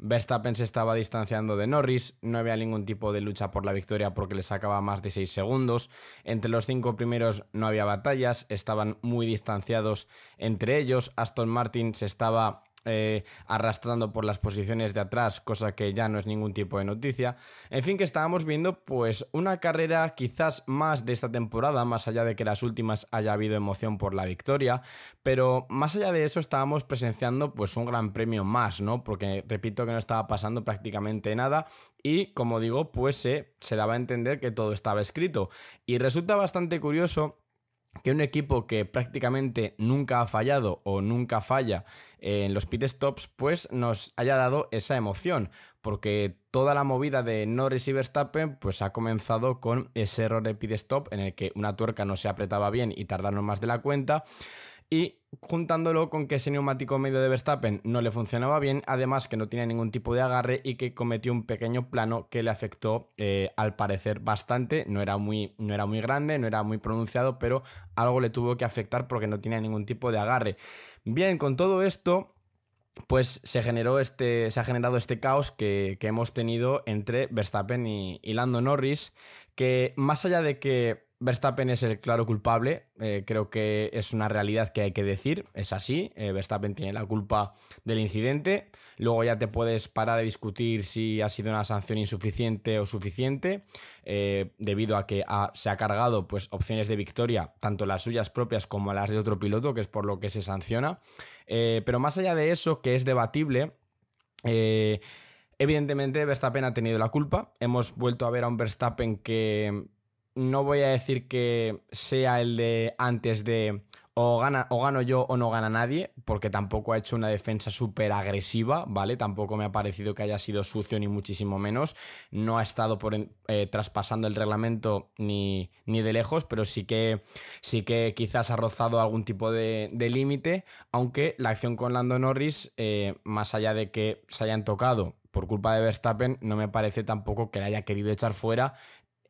Verstappen se estaba distanciando de Norris, no había ningún tipo de lucha por la victoria porque le sacaba más de 6 segundos, entre los cinco primeros no había batallas, estaban muy distanciados entre ellos, Aston Martin se estaba eh, arrastrando por las posiciones de atrás, cosa que ya no es ningún tipo de noticia. En fin, que estábamos viendo pues una carrera quizás más de esta temporada, más allá de que las últimas haya habido emoción por la victoria, pero más allá de eso estábamos presenciando pues un gran premio más, ¿no? Porque repito que no estaba pasando prácticamente nada y como digo, pues se se daba a entender que todo estaba escrito. Y resulta bastante curioso que un equipo que prácticamente nunca ha fallado o nunca falla en los pit stops, pues nos haya dado esa emoción, porque toda la movida de no y Verstappen pues ha comenzado con ese error de pit stop en el que una tuerca no se apretaba bien y tardaron más de la cuenta y juntándolo con que ese neumático medio de Verstappen no le funcionaba bien, además que no tenía ningún tipo de agarre y que cometió un pequeño plano que le afectó eh, al parecer bastante, no era, muy, no era muy grande, no era muy pronunciado, pero algo le tuvo que afectar porque no tenía ningún tipo de agarre. Bien, con todo esto, pues se generó este, se ha generado este caos que, hemos tenido entre Verstappen y, Lando Norris, que más allá de que Verstappen es el claro culpable, eh, creo que es una realidad que hay que decir, es así, eh, Verstappen tiene la culpa del incidente, luego ya te puedes parar a discutir si ha sido una sanción insuficiente o suficiente, eh, debido a que se ha cargado pues, opciones de victoria, tanto las suyas propias como las de otro piloto, que es por lo que se sanciona, pero más allá de eso, que es debatible, Evidentemente Verstappen ha tenido la culpa. Hemos vuelto a ver a un Verstappen que no voy a decir que sea el de antes de o, gana, o gano yo o no gana nadie, porque tampoco ha hecho una defensa súper agresiva, ¿vale? Tampoco me ha parecido que haya sido sucio ni muchísimo menos. No ha estado por, eh, traspasando el reglamento ni, ni, de lejos, pero sí que, sí que quizás ha rozado algún tipo de, límite, aunque la acción con Lando Norris, eh, más allá de que se hayan tocado por culpa de Verstappen, no me parece tampoco que la haya querido echar fuera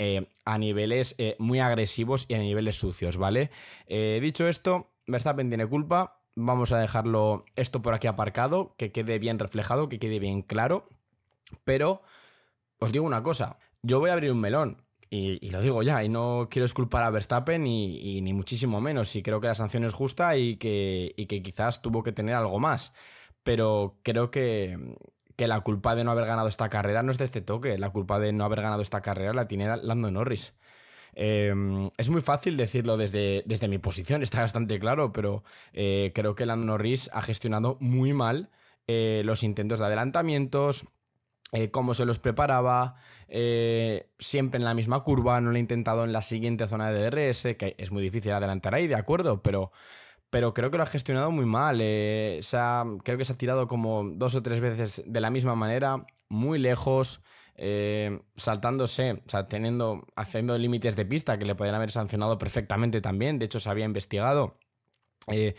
eh, a niveles eh, muy agresivos y a niveles sucios, ¿vale? Eh, dicho esto, Verstappen tiene culpa. Vamos a dejarlo esto por aquí aparcado, que quede bien reflejado, que quede bien claro. Pero os digo una cosa, yo voy a abrir un melón. Y, lo digo ya, y no quiero esculpar a Verstappen y, ni muchísimo menos, y creo que la sanción es justa y que quizás tuvo que tener algo más, pero creo que, que la culpa de no haber ganado esta carrera no es de este toque, la culpa de no haber ganado esta carrera la tiene Lando Norris. Em, es muy fácil decirlo desde, desde, mi posición, está bastante claro, pero eh, creo que Lando Norris ha gestionado muy mal eh, los intentos de adelantamientos, eh, cómo se los preparaba, siempre en la misma curva, no lo ha intentado en la siguiente zona de DRS, que es muy difícil adelantar ahí, de acuerdo, pero pero creo que lo ha gestionado muy mal. Eh, creo que se ha tirado como dos o tres veces de la misma manera, muy lejos, eh, saltándose, o sea, teniendo, haciendo límites de pista que le podrían haber sancionado perfectamente también. De hecho, se había investigado. Eh,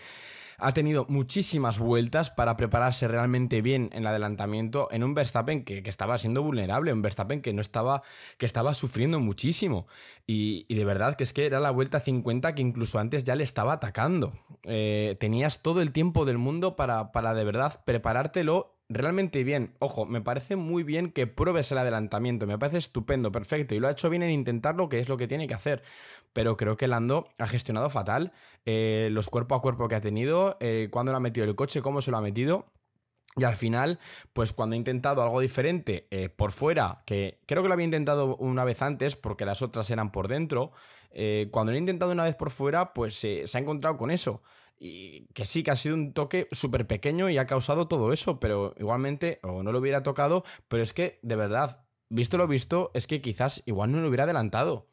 ha tenido muchísimas vueltas para prepararse realmente bien en el adelantamiento en un Verstappen que, estaba siendo vulnerable, un Verstappen que no estaba, que estaba sufriendo muchísimo. Y, de verdad que es que era la vuelta 50 que incluso antes ya le estaba atacando. Eh, tenías todo el tiempo del mundo para, para de verdad preparártelo realmente bien. Ojo, me parece muy bien que pruebes el adelantamiento, me parece estupendo, perfecto, y lo ha hecho bien en lo que es lo que tiene que hacer. Pero creo que Lando ha gestionado fatal eh, los cuerpo a cuerpo que ha tenido, cuando eh, cuándo lo ha metido el coche, cómo se lo ha metido. Y al final, pues cuando ha intentado algo diferente eh, por fuera, que creo que lo había intentado una vez antes porque las otras eran por dentro, cuando lo ha intentado una vez por fuera, pues se ha encontrado con eso. Y que sí, que ha sido un toque súper pequeño y ha causado todo eso, pero igualmente, o no lo hubiera tocado, pero es que, de verdad, visto lo visto, es que quizás igual no lo hubiera adelantado.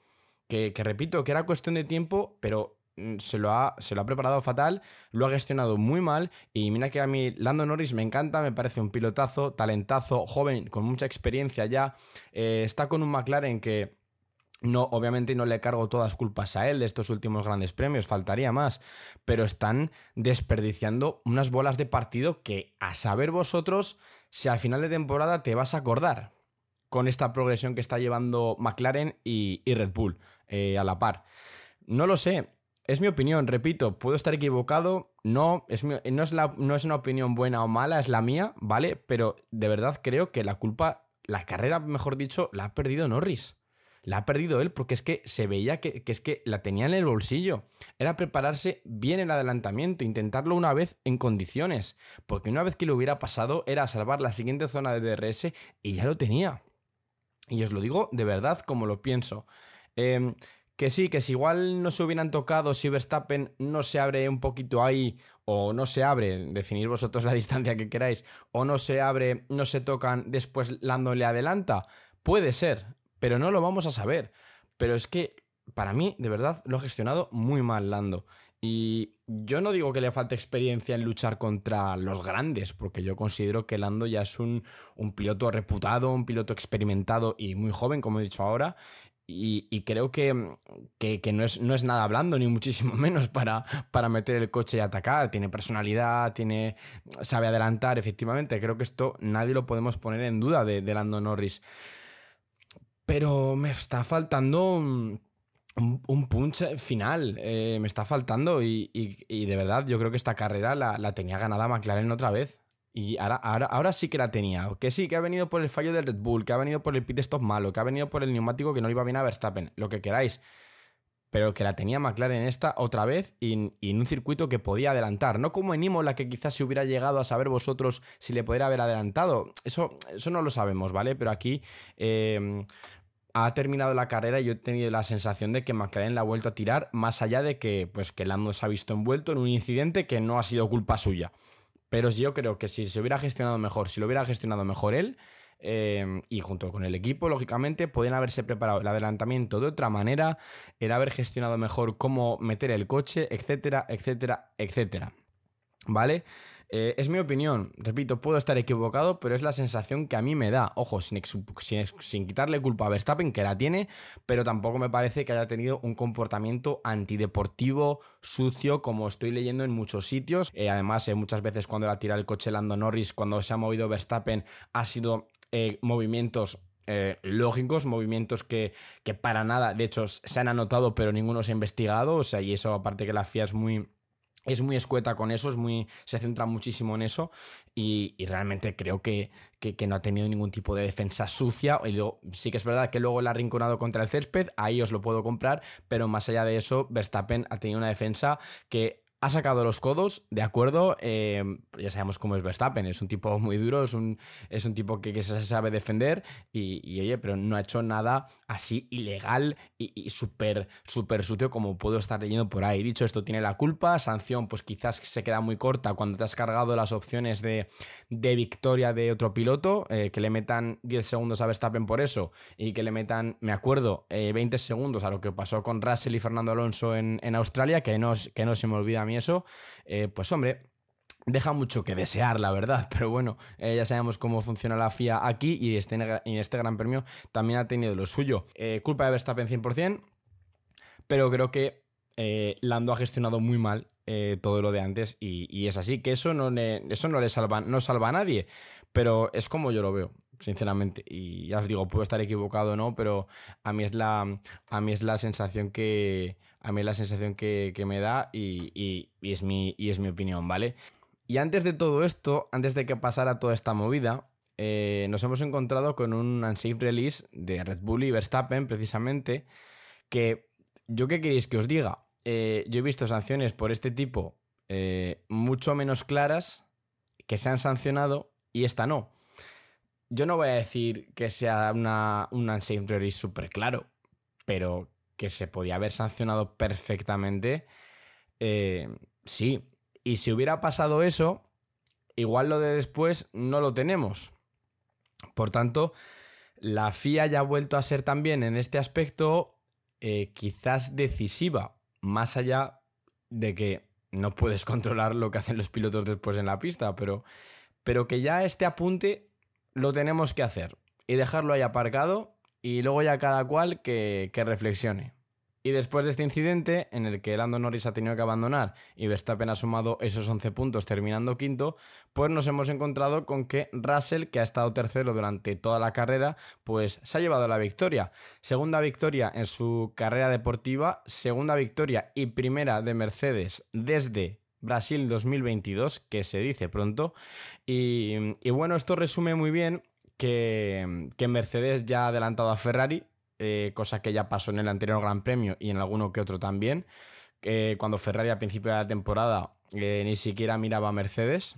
Que, repito, que era cuestión de tiempo, pero mm, se lo, ha, se lo, ha, preparado fatal, lo ha gestionado muy mal y mira que a mí Lando Norris me encanta, me parece un pilotazo, talentazo, joven, con mucha experiencia ya, eh, está con un McLaren que no, obviamente no le cargo todas culpas a él de estos últimos grandes premios, faltaría más, pero están desperdiciando unas bolas de partido que a saber vosotros si al final de temporada te vas a acordar con esta progresión que está llevando McLaren y, Red Bull eh, a la par. No lo sé, es mi opinión, repito, puedo estar equivocado, no es, no, es no es una opinión buena o mala, es la mía, ¿vale? Pero de verdad creo que la culpa, la carrera, mejor dicho, la ha perdido Norris la ha perdido él porque es que se veía que, es que la tenía en el bolsillo. Era prepararse bien el adelantamiento, intentarlo una vez en condiciones, porque una vez que lo hubiera pasado era salvar la siguiente zona de DRS y ya lo tenía. Y os lo digo de verdad como lo pienso. Em, que sí, que si igual no se hubieran tocado, si Verstappen no se abre un poquito ahí, o no se abre, definir vosotros la distancia que queráis, o no se abre, no se tocan, después Lando le adelanta. Puede ser, pero no lo vamos a saber. Pero es que para mí, de verdad, lo ha gestionado muy mal Lando. Y yo no digo que le falte experiencia en luchar contra los grandes, porque yo considero que Lando ya es un, piloto reputado, un piloto experimentado y muy joven, como he dicho ahora. Y, creo que, no, es, no es nada hablando ni muchísimo menos para, para meter el coche y atacar. Tiene personalidad, tiene, sabe adelantar, efectivamente. Creo que esto nadie lo podemos poner en duda de Lando Norris pero me está faltando un, punch final, eh, me está faltando y, de verdad yo creo que esta carrera la, tenía ganada McLaren otra vez. Y ahora, ahora, ahora, sí que la tenía. Que sí, que ha venido por el fallo del Red Bull, que ha venido por el pit stop malo, que ha venido por el neumático que no le iba bien a Verstappen, lo que queráis. Pero que la tenía McLaren esta otra vez y, en, un circuito que podía adelantar. No como en Imola, que quizás se hubiera llegado a saber vosotros si le pudiera haber adelantado. Eso, eso no lo sabemos, ¿vale? Pero aquí eh, ha terminado la carrera y yo he tenido la sensación de que McLaren la ha vuelto a tirar, más allá de que, pues, que Lando se ha visto envuelto en un incidente que no ha sido culpa suya. Pero yo creo que si se hubiera gestionado mejor, si lo hubiera gestionado mejor él, em, y junto con el equipo, lógicamente, podían haberse preparado el adelantamiento de otra manera, el haber gestionado mejor cómo meter el coche, etcétera, etcétera, etcétera. ¿Vale? Eh, es mi opinión, repito, puedo estar equivocado, pero es la sensación que a mí me da. Ojo, sin, quitarle culpa a Verstappen, que la tiene, pero tampoco me parece que haya tenido un comportamiento antideportivo, sucio, como estoy leyendo en muchos sitios. Eh, además, eh, muchas veces cuando la tira el coche Lando Norris, cuando se ha movido Verstappen, ha sido movimientos lógicos, movimientos que, que para nada, de hecho, se han anotado, pero ninguno se ha investigado. O sea, y eso, aparte que la FIA es muy es muy escueta con eso, es muy, se centra muchísimo en eso y, realmente creo que, no ha tenido ningún tipo de defensa sucia. Y sí que es verdad que luego la ha rinconado contra el césped, ahí os lo puedo comprar, pero más allá de eso, Verstappen ha tenido una defensa que ha sacado los codos, de acuerdo, em, ya sabemos cómo es Verstappen, es un tipo muy duro, es un, es un tipo que, se sabe defender y, oye, pero no ha hecho nada así ilegal y, súper, súper sucio como puedo estar leyendo por ahí. Dicho esto, tiene la culpa, sanción pues quizás se queda muy corta cuando te has cargado las opciones de, victoria de otro piloto, eh, que le metan 10 segundos a Verstappen por eso y que le metan, me acuerdo, 20 eh, segundos a lo que pasó con Russell y Fernando Alonso en, en Australia, que no, que no se me olvida a mí eso, eh, pues hombre, deja mucho que desear, la verdad. Pero bueno, eh, ya sabemos cómo funciona la FIA aquí y este, este Gran Premio también ha tenido lo suyo. Eh, culpa de Verstappen 100%, pero creo que Lando ha gestionado muy mal todo lo de antes y, es así, que eso no eso no le salva, no salva a nadie, pero es como yo lo veo. Sinceramente, y ya os digo, puedo estar equivocado o no, pero a mí es la, a mí es la sensación que, a mí la sensación que, me da y, es mi, opinión, ¿vale? Y antes de todo esto, antes de que pasara toda esta movida, eh, nos hemos encontrado con un unsafe release de Red Bull y Verstappen, precisamente, que yo qué queréis que os diga. Eh, yo he visto sanciones por este tipo eh, mucho menos claras que se han sancionado y esta no. Yo no voy a decir que sea una, un unsafe release súper claro, pero que se podía haber sancionado perfectamente, eh, sí. Y si hubiera pasado eso, igual lo de después no lo tenemos. Por tanto, la FIA ya ha vuelto a ser también en este aspecto eh, quizás decisiva, más allá de que no puedes controlar lo que hacen los pilotos después en la pista, pero, pero que ya este apunte lo tenemos que hacer y dejarlo ahí aparcado y luego ya cada cual que, reflexione. Y después de este incidente, en el que Lando Norris ha tenido que abandonar y Verstappen ha sumado esos 11 puntos terminando quinto, pues nos hemos encontrado con que Russell, que ha estado tercero durante toda la carrera, pues se ha llevado la victoria. Segunda victoria en su carrera deportiva, segunda victoria y primera de Mercedes desde Brasil 2022, que se dice pronto. y bueno, esto resume muy bien que, Mercedes ya ha adelantado a Ferrari, eh, cosa que ya pasó en el anterior Gran Premio y en alguno que otro también, eh, cuando Ferrari a principio de la temporada eh, ni siquiera miraba a Mercedes.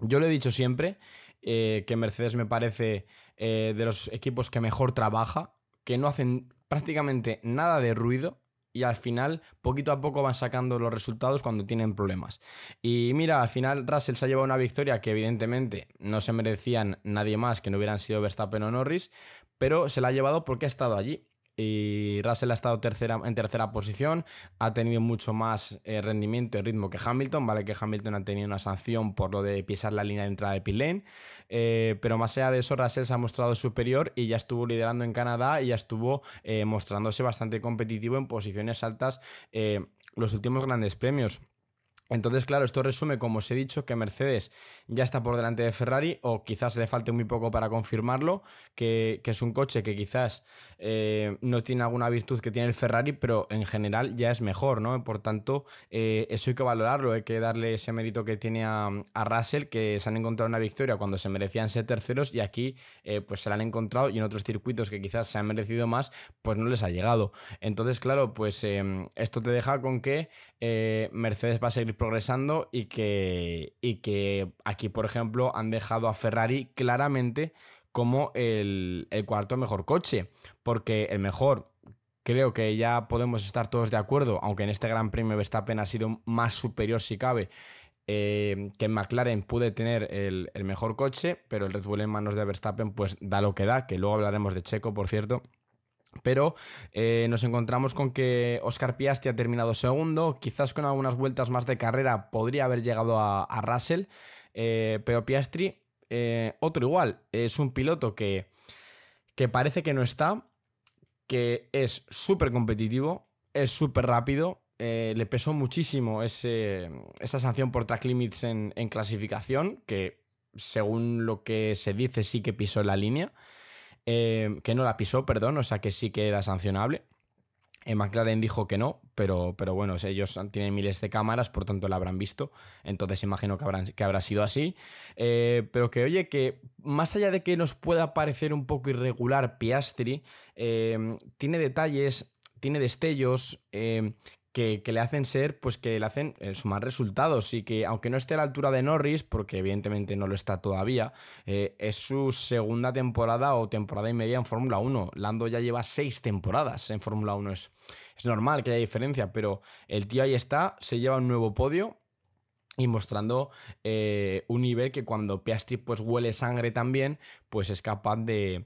Yo le he dicho siempre, que Mercedes me parece de los equipos que mejor trabaja, que no hacen prácticamente nada de ruido, y al final, poquito a poco van sacando los resultados cuando tienen problemas. Y mira, al final Russell se ha llevado una victoria que evidentemente no se merecían nadie más que no hubieran sido Verstappen o Norris, pero se la ha llevado porque ha estado allí y Russell ha estado tercera, en tercera posición, ha tenido mucho más eh, rendimiento y ritmo que Hamilton, ¿vale? Que Hamilton ha tenido una sanción por lo de pisar la línea de entrada de Pilén, eh, pero más allá de eso, Russell se ha mostrado superior y ya estuvo liderando en Canadá y ya estuvo eh, mostrándose bastante competitivo en posiciones altas los últimos grandes premios. Entonces, claro, esto resume, como os he dicho, que Mercedes ya está por delante de Ferrari, o quizás le falte muy poco para confirmarlo, que, es un coche que quizás eh, no tiene alguna virtud que tiene el Ferrari, pero en general ya es mejor, ¿no? Por tanto, eh, eso hay que valorarlo, hay que darle ese mérito que tiene a, a, Russell, que se han encontrado una victoria cuando se merecían ser terceros, y aquí eh, pues se la han encontrado, y en otros circuitos que quizás se han merecido más, pues no les ha llegado. Entonces, claro, pues esto te deja con que Mercedes va a seguir progresando y que, y que aquí, por ejemplo, han dejado a Ferrari claramente como el, cuarto mejor coche, porque el mejor creo que ya podemos estar todos de acuerdo, aunque en este Gran Premio Verstappen ha sido más superior si cabe, eh, que McLaren pude tener el, el, mejor coche, pero el Red Bull en manos de Verstappen pues da lo que da, que luego hablaremos de Checo, por cierto. Pero eh, nos encontramos con que Oscar Piastri ha terminado segundo, quizás con algunas vueltas más de carrera podría haber llegado a, Russell, eh, pero Piastri, eh, otro igual, es un piloto que, parece que no está, que es súper competitivo, es súper rápido, le pesó muchísimo esa sanción por track limits en, en clasificación, que según lo que se dice sí que pisó la línea. Em, que no la pisó, perdón, o sea que sí que era sancionable. Eh, McLaren dijo que no, pero, pero bueno, ellos tienen miles de cámaras, por tanto la habrán visto, entonces imagino que, habrán, que habrá sido así. Eh, pero que oye, que más allá de que nos pueda parecer un poco irregular Piastri, em, tiene detalles, tiene destellos, em, que, le hacen ser, pues que le hacen eh, sumar resultados y que aunque no esté a la altura de Norris, porque evidentemente no lo está todavía, eh, es su segunda temporada o temporada y media en Fórmula 1. Lando ya lleva seis temporadas en Fórmula 1, es, es normal que haya diferencia, pero el tío ahí está, se lleva un nuevo podio, y mostrando eh, un nivel que cuando Piastri pues huele sangre también, pues es capaz de,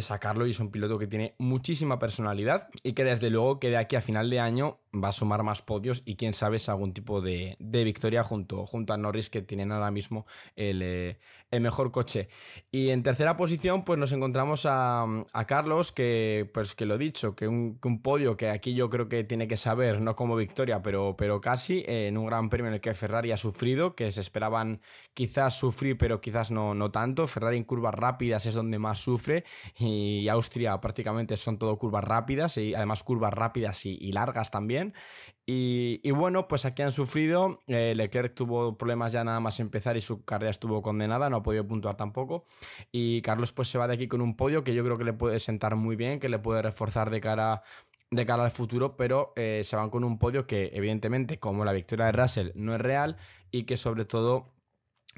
sacarlo y es un piloto que tiene muchísima personalidad y que desde luego que de aquí a final de año va a sumar más podios y quién sabe algún tipo de, victoria junto, junto a Norris que tienen ahora mismo el, eh, mejor coche. Y en tercera posición pues nos encontramos a, Carlos que pues que lo dicho, que un, podio que aquí yo creo que tiene que saber, no como victoria pero, pero casi, eh, en un gran premio en el que Ferrari ha sufrido, que se esperaban quizás sufrir pero quizás no, no tanto, Ferrari en curva rápidas es donde más sufre y Austria prácticamente son todo curvas rápidas y además curvas rápidas y, largas también. Y, bueno, pues aquí han sufrido. Eh, Leclerc tuvo problemas ya nada más empezar y su carrera estuvo condenada, no ha podido puntuar tampoco. Y Carlos pues se va de aquí con un podio que yo creo que le puede sentar muy bien, que le puede reforzar de cara de cara al futuro, pero eh, se van con un podio que evidentemente, como la victoria de Russell, no es real y que sobre todo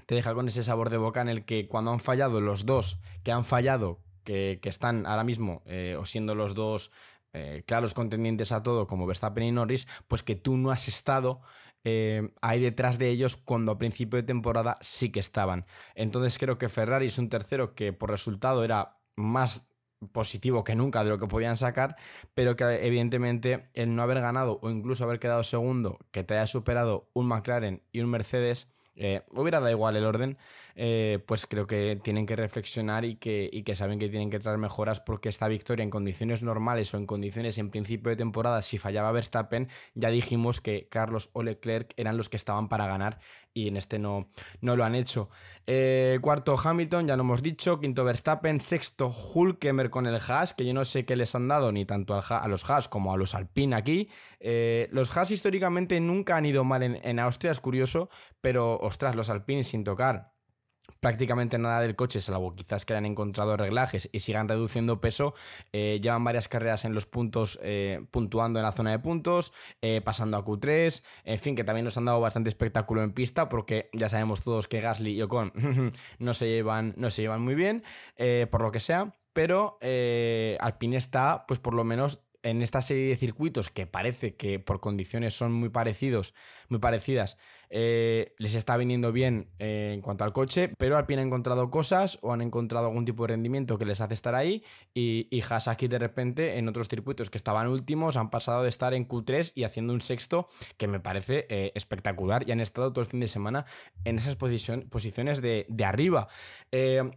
te deja con ese sabor de boca en el que cuando han fallado los dos que han fallado, que, están ahora mismo eh, o siendo los dos eh, claros contendientes a todo, como Verstappen y Norris, pues que tú no has estado eh, ahí detrás de ellos cuando a principio de temporada sí que estaban. Entonces creo que Ferrari es un tercero que por resultado era más positivo que nunca de lo que podían sacar, pero que evidentemente el no haber ganado o incluso haber quedado segundo, que te haya superado un McLaren y un Mercedes, eh, hubiera dado igual el orden, eh, pues creo que tienen que reflexionar y que, que saben que tienen que traer mejoras porque esta victoria en condiciones normales o en condiciones en principio de temporada, si fallaba Verstappen, ya dijimos que Carlos o Leclerc eran los que estaban para ganar y en este no, no lo han hecho. Eh, cuarto Hamilton, ya lo hemos dicho, quinto Verstappen, sexto Hulkemer con el Haas, que yo no sé qué les han dado ni tanto al a los Haas como a los Alpine aquí. Eh, los Haas históricamente nunca han ido mal en, Austria, es curioso, pero ostras, los Alpine sin tocar prácticamente nada del coche, salvo quizás que hayan encontrado reglajes y sigan reduciendo peso, eh, llevan varias carreras en los puntos, eh, puntuando en la zona de puntos, eh, pasando a Q3, en fin, que también nos han dado bastante espectáculo en pista, porque ya sabemos todos que Gasly y Ocon no, se llevan, no se llevan muy bien, por lo que sea, pero Alpine está, pues por lo menos en esta serie de circuitos que parece que por condiciones son muy parecidos, muy parecidas, eh, les está viniendo bien eh, en cuanto al coche, pero al fin han encontrado cosas o han encontrado algún tipo de rendimiento que les hace estar ahí y, Hasaki aquí de repente en otros circuitos que estaban últimos han pasado de estar en Q3 y haciendo un sexto que me parece eh, espectacular y han estado todo el fin de semana en esas posiciones de, arriba.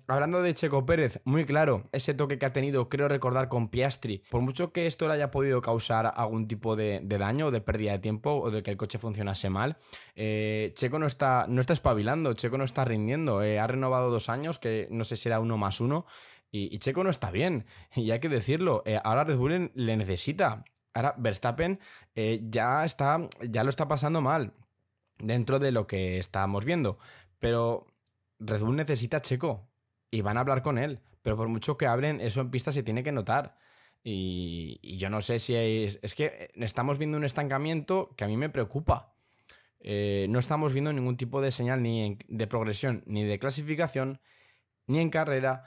hablando de Checo Pérez, muy claro, ese toque que ha tenido creo recordar con Piastri, por mucho que esto le haya podido causar algún tipo de, de daño o de pérdida de tiempo o de que el coche funcionase mal, eh, eh, Checo no está, no está espabilando, Checo no está rindiendo. Eh, ha renovado dos años, que no sé si era uno más uno, y, Checo no está bien. Y hay que decirlo, eh, ahora Red Bull le necesita. Ahora Verstappen ya, está, ya lo está pasando mal dentro de lo que estábamos viendo. Pero Red Bull necesita Checo y van a hablar con él. Pero por mucho que hablen, eso en pista se tiene que notar. Y, yo no sé si es que estamos viendo un estancamiento que a mí me preocupa eh, no estamos viendo ningún tipo de señal ni de progresión, ni de clasificación, ni en carrera,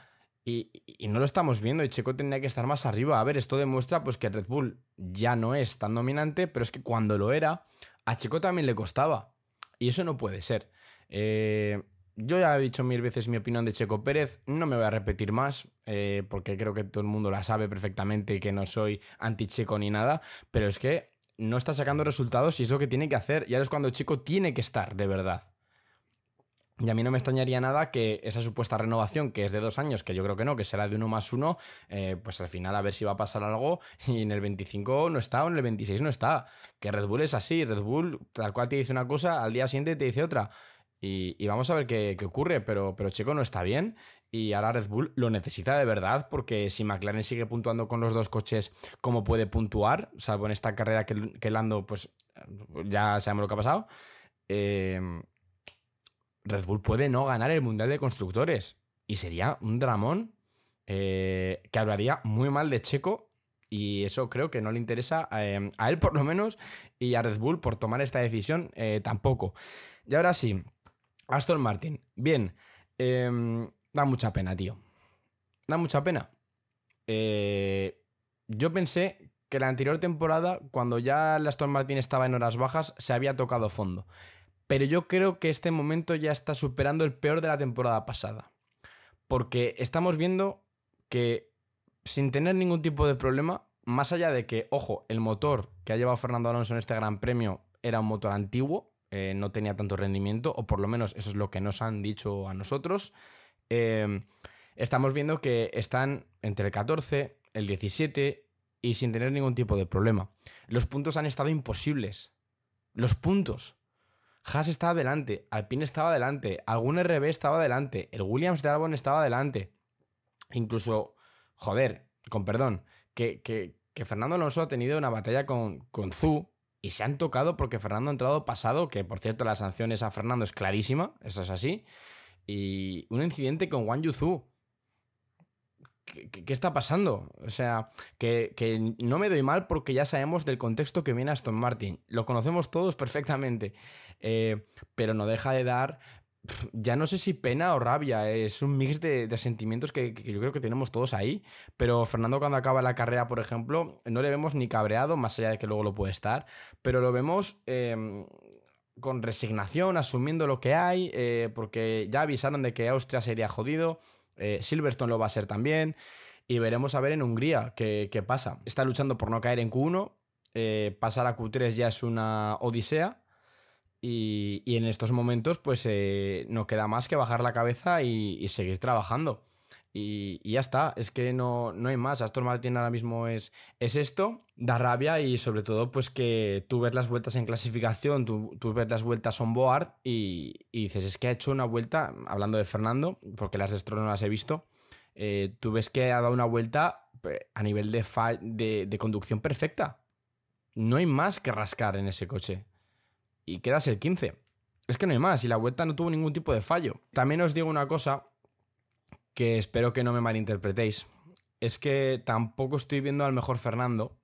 y, no lo estamos viendo. Y Checo tendría que estar más arriba. A ver, esto demuestra pues, que Red Bull ya no es tan dominante, pero es que cuando lo era, a Checo también le costaba. Y eso no puede ser. Eh, yo ya he dicho mil veces mi opinión de Checo Pérez, no me voy a repetir más, eh, porque creo que todo el mundo la sabe perfectamente y que no soy anti-Checo ni nada, pero es que no está sacando resultados y es lo que tiene que hacer. Y ahora es cuando el chico tiene que estar, de verdad. Y a mí no me extrañaría nada que esa supuesta renovación, que es de dos años, que yo creo que no, que será de uno más uno, eh, pues al final a ver si va a pasar algo y en el 25 no está o en el 26 no está. Que Red Bull es así, Red Bull tal cual te dice una cosa, al día siguiente te dice otra. Y, vamos a ver qué, ocurre, pero, pero Checo no está bien y ahora Red Bull lo necesita de verdad, porque si McLaren sigue puntuando con los dos coches como puede puntuar, salvo en esta carrera que, Lando, pues ya sabemos lo que ha pasado, em, Red Bull puede no ganar el Mundial de Constructores. Y sería un dramón eh, que hablaría muy mal de Checo. Y eso creo que no le interesa em, a, él por lo menos y a Red Bull por tomar esta decisión eh, tampoco. Y ahora sí, Aston Martin. Bien. Em, Da mucha pena, tío. Da mucha pena. Eh, yo pensé que la anterior temporada, cuando ya Aston Martin estaba en horas bajas, se había tocado fondo. Pero yo creo que este momento ya está superando el peor de la temporada pasada. Porque estamos viendo que sin tener ningún tipo de problema, más allá de que, ojo, el motor que ha llevado Fernando Alonso en este Gran Premio era un motor antiguo, eh, no tenía tanto rendimiento, o por lo menos eso es lo que nos han dicho a nosotros. Em, estamos viendo que están entre el 14, el 17 y sin tener ningún tipo de problema. Los puntos han estado imposibles. Los puntos. Haas estaba adelante, Alpine estaba adelante, algún RB estaba adelante, el Williams de Albon estaba adelante. Incluso, joder, con perdón, que, Fernando Alonso ha tenido una batalla con, con y se han tocado porque Fernando ha entrado pasado, que por cierto la sanción a Fernando es clarísima, eso es así. Y un incidente con Wang Yuzu. ¿Qué, ¿Qué, está pasando? O sea, que, no me doy mal porque ya sabemos del contexto que viene a Aston Martin. Lo conocemos todos perfectamente. Eh, pero no deja de dar ya no sé si pena o rabia, eh, es un mix de, sentimientos que, yo creo que tenemos todos ahí, pero Fernando cuando acaba la carrera, por ejemplo, no le vemos ni cabreado, más allá de que luego lo puede estar, pero lo vemos em, con resignación, asumiendo lo que hay, eh, porque ya avisaron de que Austria sería jodido, eh, Silverstone lo va a ser también, y veremos a ver en Hungría qué, pasa. Está luchando por no caer en Q1, eh, pasar a Q3 ya es una odisea, y, en estos momentos pues no queda más que bajar la cabeza y seguir trabajando. Y, ya está, es que no, no hay más. Aston Martin ahora mismo es, es esto, da rabia y sobre todo pues que tú ves las vueltas en clasificación, tú, ves las vueltas on board y, dices, es que ha hecho una vuelta, hablando de Fernando, porque las de Stroll no las he visto, eh, tú ves que ha dado una vuelta eh, a nivel de, de conducción perfecta. No hay más que rascar en ese coche. Y quedas el 15. Es que no hay más y la vuelta no tuvo ningún tipo de fallo. También os digo una cosa, que espero que no me malinterpretéis. Es que tampoco estoy viendo al mejor Fernando.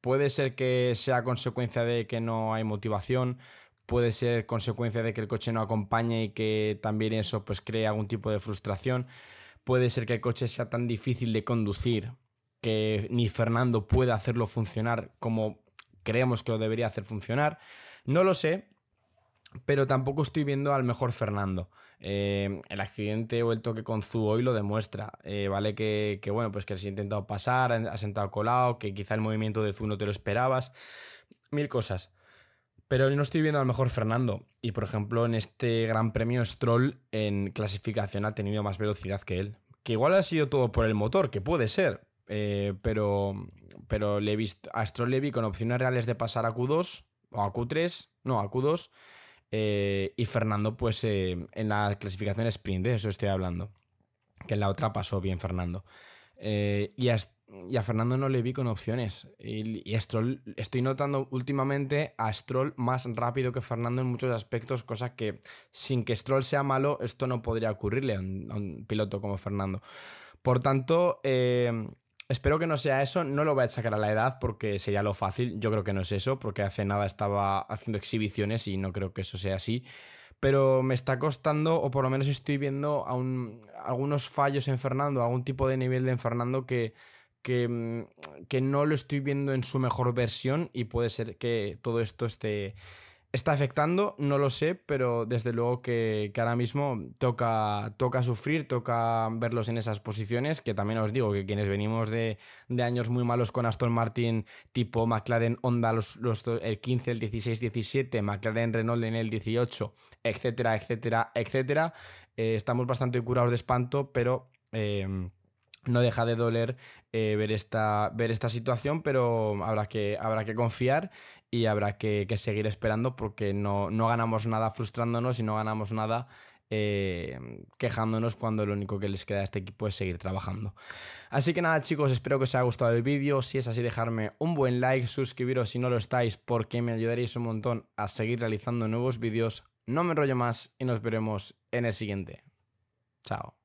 Puede ser que sea consecuencia de que no hay motivación, puede ser consecuencia de que el coche no acompañe y que también eso pues cree algún tipo de frustración. Puede ser que el coche sea tan difícil de conducir que ni Fernando pueda hacerlo funcionar como creemos que lo debería hacer funcionar. No lo sé, pero tampoco estoy viendo al mejor Fernando. Eh, el accidente o el toque con Zu hoy lo demuestra, eh, ¿vale? Que, que, bueno, pues que ha intentado pasar, ha sentado colado, que quizá el movimiento de Zu no te lo esperabas, mil cosas. Pero no estoy viendo al mejor Fernando. Y por ejemplo, en este Gran Premio, Stroll en clasificación ha tenido más velocidad que él. Que igual ha sido todo por el motor, que puede ser. Eh, pero pero le he visto, a Stroll le vi con opciones reales de pasar a Q2 o a Q3, no, a Q2 eh, y Fernando, pues eh, en la clasificación sprint, de eso estoy hablando. Que en la otra pasó bien Fernando. Eh, y, a, y, Fernando no le vi con opciones. Y, y Stroll, estoy notando últimamente a Stroll más rápido que Fernando en muchos aspectos, cosa que sin que Stroll sea malo, esto no podría ocurrirle a un, piloto como Fernando. Por tanto, Espero que no sea eso, no lo voy a sacar a la edad porque sería lo fácil, yo creo que no es eso, porque hace nada estaba haciendo exhibiciones y no creo que eso sea así pero me está costando, o por lo menos estoy viendo algunos fallos en Fernando, algún tipo de nivel de Fernando que, mm, que, no lo estoy viendo en su mejor versión y puede ser que todo esto esté, está afectando, no lo sé, pero desde luego que, ahora mismo toca, toca sufrir, toca verlos en esas posiciones, que también os digo que quienes venimos de, años muy malos con Aston Martin tipo McLaren Honda los, el 15, el 16, 17, McLaren Renault en el 18, etcétera, etcétera, etcétera, eh, estamos bastante curados de espanto, pero... Em, no deja de doler eh, ver, esta, ver esta situación, pero habrá que, habrá que confiar y habrá que, seguir esperando porque no, ganamos nada frustrándonos y no ganamos nada eh, quejándonos cuando lo único que les queda a este equipo es seguir trabajando. Así que nada chicos, espero que os haya gustado el vídeo. Si es así, dejarme un buen like, suscribiros si no lo estáis porque me ayudaréis un montón a seguir realizando nuevos vídeos. No me enrollo más y nos veremos en el siguiente. Chao.